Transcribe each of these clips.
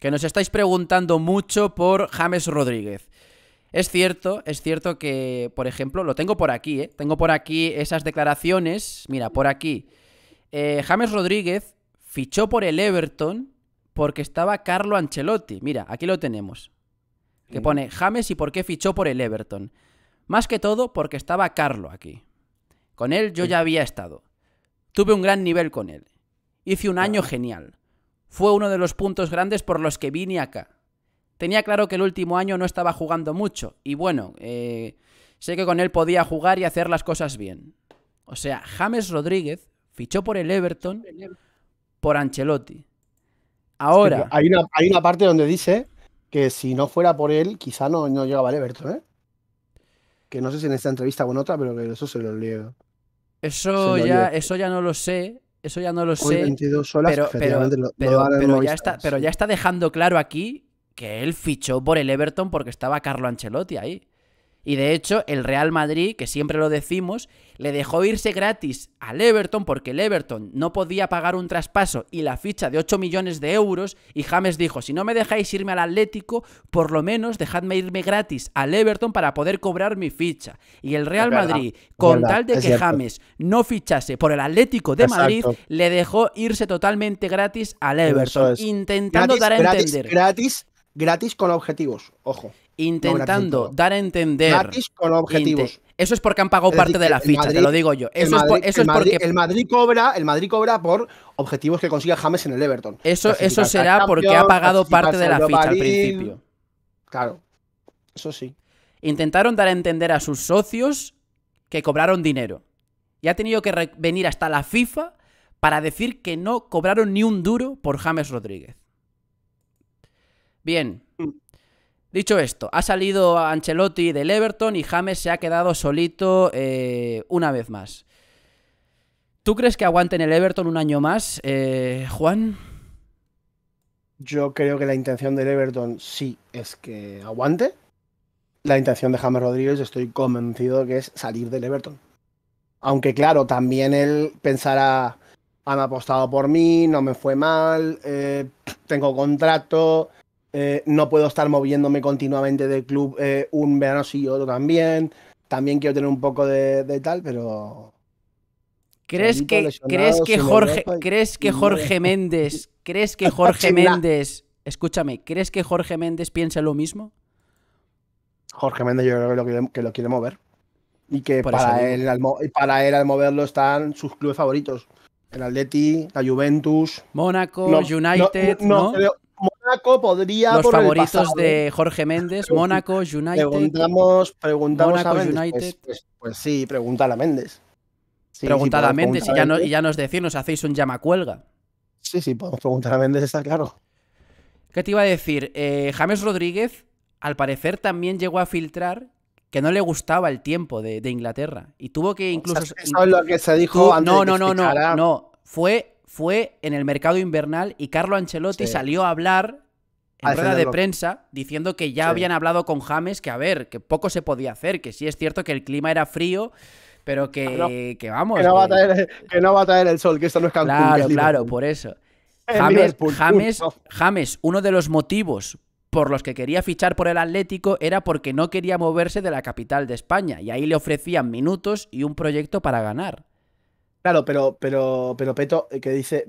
que nos estáis preguntando mucho por James Rodríguez. Es cierto, es cierto que, por ejemplo, lo tengo por aquí, ¿eh? tengo por aquí esas declaraciones, mira, por aquí. Eh, James Rodríguez fichó por el Everton porque estaba Carlo Ancelotti. Mira, aquí lo tenemos. Que pone James y por qué fichó por el Everton. Más que todo porque estaba Carlo aquí. Con él yo ya había estado. Tuve un gran nivel con él. Hice un año genial. Fue uno de los puntos grandes por los que vine acá. Tenía claro que el último año no estaba jugando mucho, y bueno, eh, sé que con él podía jugar y hacer las cosas bien. O sea, James Rodríguez fichó por el Everton por Ancelotti. Ahora. hay, una, hay, una, parte donde dice que si no fuera por él, quizá no, no llegaba el Everton, ¿eh? Que no sé si en esta entrevista o en otra, pero eso se lo leo. Eso, ya, eso ya no lo sé eso ya no lo sé. pero, ya está, pero ya está dejando claro aquí que él fichó por el Everton porque estaba Carlo Ancelotti ahí. Y de hecho, el Real Madrid, que siempre lo decimos, le dejó irse gratis al Everton porque el Everton no podía pagar un traspaso y la ficha de 8 millones de euros. Y James dijo, si no me dejáis irme al Atlético, por lo menos dejadme irme gratis al Everton para poder cobrar mi ficha. Y el Real Madrid, con tal de que James no fichase por el Atlético de Madrid, le dejó irse totalmente gratis al Everton, intentando dar a entender. Gratis, gratis con objetivos, ojo intentando dar a entender. con objetivos. Eso es porque han pagado parte de la ficha, te lo digo yo. Eso es, El Madrid, cobra, el Madrid cobra por objetivos que consiga James en el Everton. Eso, eso será porque ha pagado parte de la ficha al principio. Claro, eso sí. Intentaron dar a entender a sus socios que cobraron dinero. Y ha tenido que venir hasta la FIFA para decir que no cobraron ni un duro por James Rodríguez. Bien, Dicho esto, ha salido Ancelotti del Everton y James se ha quedado solito eh, una vez más. ¿Tú crees que aguanten el Everton un año más, eh, Juan? Yo creo que la intención del Everton sí es que aguante. La intención de James Rodríguez estoy convencido que es salir del Everton. Aunque claro, también él pensará, han apostado por mí, no me fue mal, eh, tengo contrato, eh, no puedo estar moviéndome continuamente del club eh, un verano sí y otro también. También quiero tener un poco de, tal, pero. ¿Crees que, ¿crees que Jorge, ¿crees que Jorge Méndez, crees que Jorge Méndez, escúchame, ¿crees que Jorge Méndez piensa lo mismo? Jorge Méndez yo creo que lo quiere, mover. Y que para él, al, para moverlo están sus clubes favoritos. El Atleti, la Juventus. Mónaco, United. No, los favoritos de ¿eh? Jorge Méndez, Mónaco, United. Preguntamos, a United. Pues, pues, pues, sí, pregúntale a Méndez. preguntad a Méndez y ya, nos decís, nos hacéis un llamacuelga. Sí, sí, podemos preguntar a Méndez, está claro. ¿Qué te iba a decir? Eh, James Rodríguez, al parecer, también llegó a filtrar que no le gustaba el tiempo de, Inglaterra. Y tuvo que pues incluso. lo que se dijo No, no, no, no, no. Fue fue en el mercado invernal y Carlo Ancelotti salió a hablar en rueda de prensa diciendo que ya habían hablado con James, que a ver, que poco se podía hacer, que sí es cierto que el clima era frío, pero que, vamos. Que no, Va a traer, no, el sol, que esto no es Cancún. Claro, claro, por eso. James, James, uno de los motivos por los que quería fichar por el Atlético era porque no quería moverse de la capital de España y ahí le ofrecían minutos y un proyecto para ganar. Claro, pero, pero, pero Peto, eh, que dice,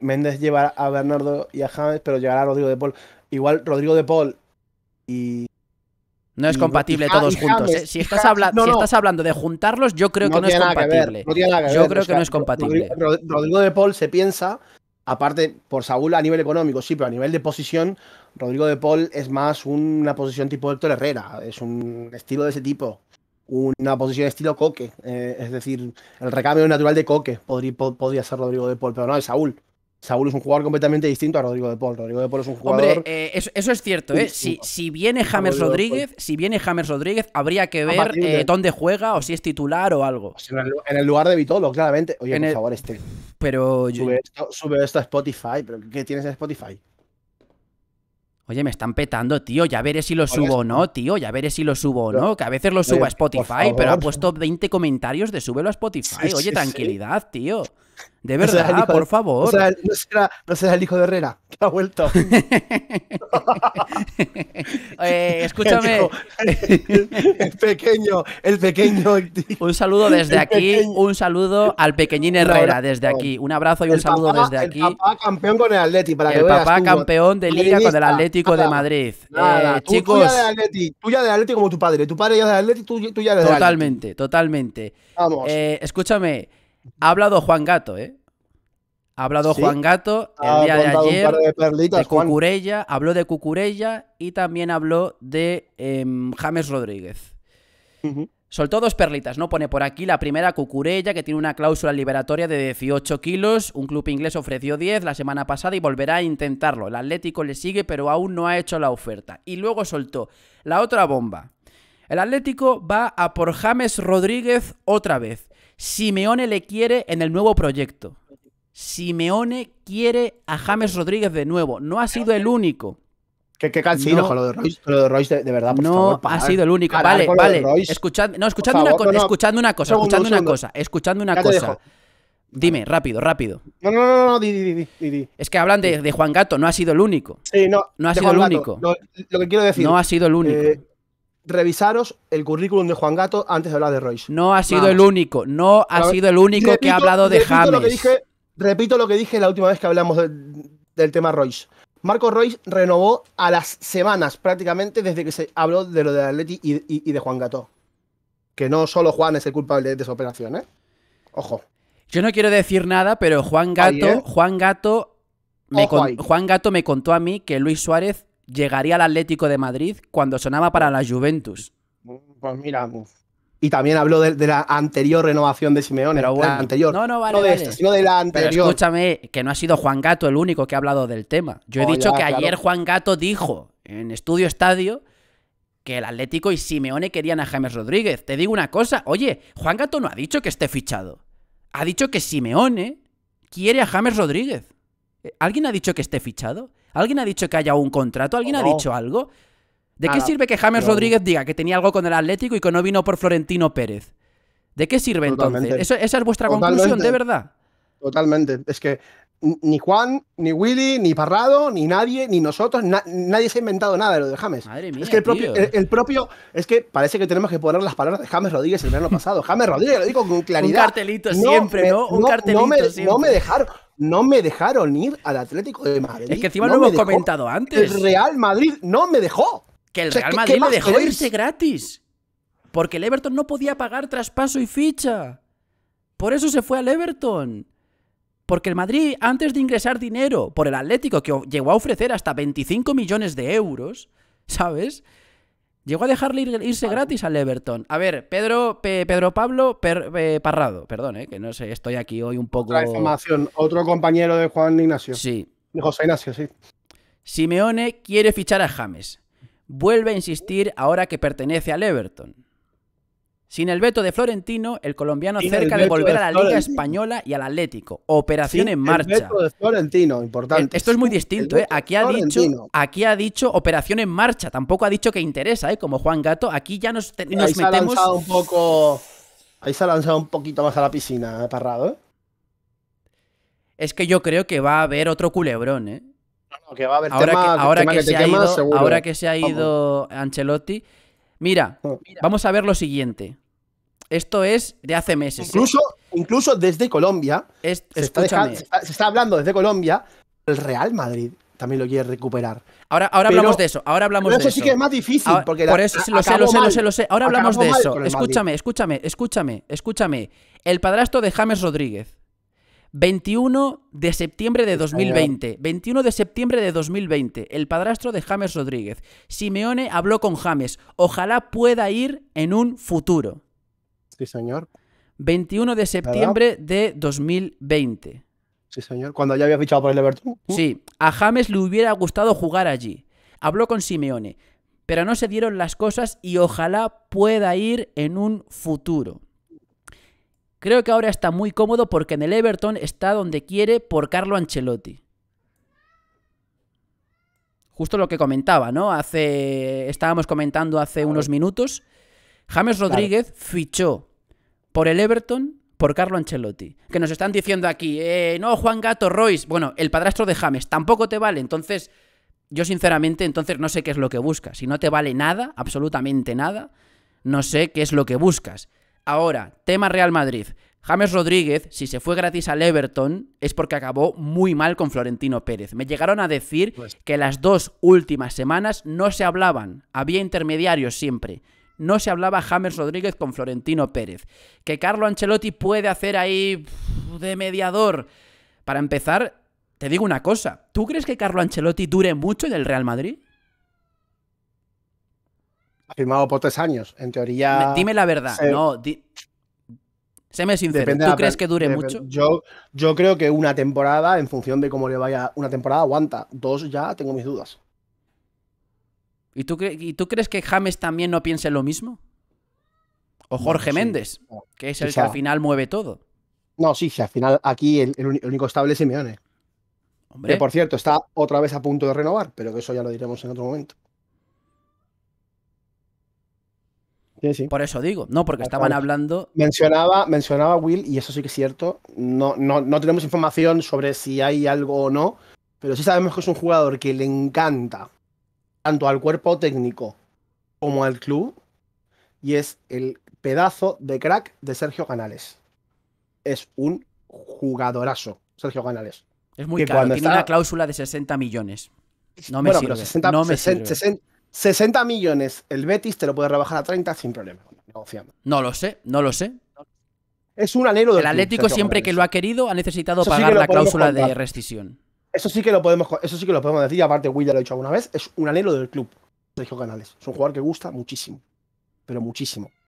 Méndez llevará a Bernardo y a James, pero llegará a Rodrigo de Paul. Igual Rodrigo de Paul y... No es compatible todos juntos. Si, estás hablando de juntarlos, yo creo que no es compatible. yo creo que no es compatible. Rodrigo de Paul se piensa, aparte por Saúl a nivel económico, sí, pero a nivel de posición, Rodrigo de Paul es más una posición tipo Héctor Herrera, es un estilo de ese tipo una posición estilo Coque, eh, es decir, el recambio natural de Coque podría, ser Rodrigo de Paul, pero no es Saúl. Saúl es un jugador completamente distinto a Rodrigo de Paul. Rodrigo de Paul es un jugador. Hombre, eh, eso, es cierto, ¿eh? Si, viene James Rodríguez, si viene James Rodríguez, habría que ver eh, dónde juega o si es titular o algo. Pues en, el, lugar de Vitolo, claramente. Oye, por favor, este. Pero sube, esto, sube esto a Spotify. ¿Pero qué tienes en Spotify? Oye, me están petando, tío. Ya veré si lo subo o no, tío. Ya veré si lo subo o no. Que a veces lo subo a Spotify, pero ha puesto 20 comentarios de súbelo a Spotify. Oye, tranquilidad, tío. De verdad, por favor. No será, no, será, el hijo de Herrera, que ha vuelto. escúchame. El, pequeño, el pequeño. Un saludo desde aquí, un saludo al pequeñín Herrera desde aquí. Un abrazo y un saludo desde aquí. El papá campeón con el Atleti, para el papá campeón de liga con el Atlético de Madrid. Nada, eh, tú, chicos. ya de Atleti, tú ya como tu padre. Tu padre ya es de Atlético tú, tú ya Totalmente, totalmente. Vamos. Eh, escúchame. Ha hablado Juan Gato, ¿eh? Ha hablado Juan Gato el día de ayer. de, habló de Cucurella y también habló de em, James Rodríguez. Soltó dos perlitas, ¿no? Pone por aquí la primera Cucurella, que tiene una cláusula liberatoria de 18 kilos. Un club inglés ofreció 10 la semana pasada y volverá a intentarlo. El Atlético le sigue, pero aún no ha hecho la oferta. Y luego soltó la otra bomba. El Atlético va a por James Rodríguez otra vez. Simeone le quiere en el nuevo proyecto. Simeone quiere a James Rodríguez de nuevo. No ha sido el único. Qué, qué no, lo de Royce, lo de, Royce de, verdad, No ha sido el único. vale, vale. no, escuchando una, escuchando una cosa, escuchando una cosa, escuchando una cosa. Dime, rápido, rápido. No, no, no, no, di, di, di, Es que hablan de, de, Juan Gato, no ha sido el único. Sí, no. No ha sido el único. lo, que quiero decir. No ha sido el único. Eh, revisaros el currículum de Juan Gato antes de hablar de Royce. No ha sido el único, no ha sido el único que ha hablado de James. repito lo que dije la última vez que hablamos del tema Royce. Marco Royce renovó a las semanas prácticamente desde que se habló de lo de Atleti y, de Juan Gato. Que no solo Juan es el culpable de esa operación, ¿eh? Ojo. Yo no quiero decir nada, pero Juan Gato, ¿eh? Juan Gato Juan Gato me contó a mí que Luis Suárez llegaría al Atlético de Madrid cuando sonaba para la Juventus. Pues mira, y también habló de, la anterior renovación de Simeone. la anterior. No, no, vale, escúchame, que no ha sido Juan Gato el único que ha hablado del tema. Yo he oh, dicho que ayer Juan Gato dijo en Estudio Estadio que el Atlético y Simeone querían a James Rodríguez. Te digo una cosa, oye, Juan Gato no ha dicho que esté fichado. Ha dicho que Simeone quiere a James Rodríguez. Eh, ¿Alguien ha dicho que esté fichado? ¿Alguien ha dicho que haya un contrato? ¿Alguien ha dicho algo? ¿De qué sirve que James Rodríguez diga que tenía algo con el Atlético y que no vino por Florentino Pérez? ¿De qué sirve entonces? ¿Esa es vuestra conclusión, de verdad? Totalmente. Es que ni Juan, ni Willy, ni Parrado, ni nadie, ni nosotros, nadie se ha inventado nada de lo de James. Madre mía, es que el propio, el, propio, es que parece que tenemos que poner las palabras de James Rodríguez el verano pasado. James Rodríguez, lo digo con claridad. Un cartelito siempre, ¿no? Un cartelito siempre. No me dejaron, no me dejaron ir al Atlético de Madrid. Es que encima lo hemos comentado antes. El Real Madrid no me dejó. Que el Real Madrid me dejó irse gratis. Porque el Everton no podía pagar traspaso y ficha. Por eso se fue al Everton. Porque el Madrid, antes de ingresar dinero por el Atlético, que llegó a ofrecer hasta 25 millones de euros, ¿sabes? Llegó a dejarle irse gratis al Everton. A ver, Pedro, Pedro Pablo Parrado, perdón, eh, que no sé, estoy aquí hoy un poco. Otra información, otro compañero de Juan Ignacio. Sí. De José Ignacio, sí. Simeone quiere fichar a James. Vuelve a insistir ahora que pertenece al Everton. Sin el veto de Florentino, el colombiano acerca cerca de volver a la Liga Española y al Atlético. Operación en marcha. Florentino, importante. Esto es muy distinto, ¿eh? Aquí ha, dicho, aquí ha dicho operación en marcha. Tampoco ha dicho que interesa, ¿eh? Como Juan Gato. Aquí ya nos, nos ahí metemos. un poco. Ahí se ha lanzado un poquito más a la piscina, ¿eh, Parrado, ¿eh? Es que yo creo que va a haber otro culebrón, ¿eh? que va a haber ahora tema, que, se ha ido, Ahora que se ha ido Ancelotti. mira, ah. vamos a ver lo siguiente. Esto es de hace meses. ¿eh? Incluso, incluso desde Colombia. escúchame se, está hablando desde Colombia. El Real Madrid también lo quiere recuperar. Ahora, ahora hablamos de eso. Ahora hablamos eso sí que es más difícil. porque por eso lo, sé, lo sé, lo sé, Ahora hablamos de eso. Escúchame, escúchame, escúchame, escúchame. El padrastro de James Rodríguez. 21 de septiembre de 2020. Pues 21 de septiembre de 2020. El padrastro de James Rodríguez. Simeone habló con James. Ojalá pueda ir en un futuro. Sí, señor. 21 de septiembre de 2020. Sí, señor. Cuando ya había fichado por el Everton. Sí, a James le hubiera gustado jugar allí. Habló con Simeone, pero no se dieron las cosas y ojalá pueda ir en un futuro. Creo que ahora está muy cómodo porque en el Everton está donde quiere por Carlo Ancelotti. Justo lo que comentaba, ¿no? Hace estábamos comentando hace unos minutos James Rodríguez fichó por el Everton por Carlo Ancelotti. Que nos están diciendo aquí, eh, no, Juan Gato Royce. Bueno, el padrastro de James tampoco te vale. Entonces, yo sinceramente, entonces no sé qué es lo que buscas. Si no te vale nada, absolutamente nada, no sé qué es lo que buscas. Ahora, tema Real Madrid. James Rodríguez, si se fue gratis al Everton, es porque acabó muy mal con Florentino Pérez. Me llegaron a decir pues que las dos últimas semanas no se hablaban, había intermediarios siempre no se hablaba James Rodríguez con Florentino Pérez. Que Carlo Ancelotti puede hacer ahí de mediador. Para empezar, te digo una cosa. ¿Tú crees que Carlo Ancelotti dure mucho en el Real Madrid? Ha firmado por tres años, en teoría. Dime la verdad, no. sincero, ¿tú crees que dure mucho? Yo, yo creo que una temporada, en función de cómo le vaya una temporada, aguanta. Dos ya tengo mis dudas. ¿Y tú, crees que James también no piense lo mismo? O Jorge Méndez, que es el que al final mueve todo. No, sí, sí, al final aquí el, único estable es Simeone. Que por cierto, está otra vez a punto de renovar, pero eso ya lo diremos en otro momento. Por eso digo, no, porque estaban hablando. Mencionaba, mencionaba Will, y eso sí que es cierto. No, no, no tenemos información sobre si hay algo o no, pero sí sabemos que es un jugador que le encanta tanto al cuerpo técnico como al club, y es el pedazo de crack de Sergio Canales. Es un jugadorazo, Sergio Canales. Es muy caro, tiene una cláusula de 60 millones. No me sirve. 60, millones el Betis te lo puede rebajar a 30 sin problema, No lo sé, no lo sé. Es un anhelo del El Atlético siempre que lo ha querido ha necesitado pagar la cláusula de rescisión. Eso sí que lo podemos, eso sí que lo podemos decir, aparte Will ya lo ha dicho alguna vez, es un anhelo del club, Sergio Canales. Es un jugador que gusta muchísimo, pero muchísimo.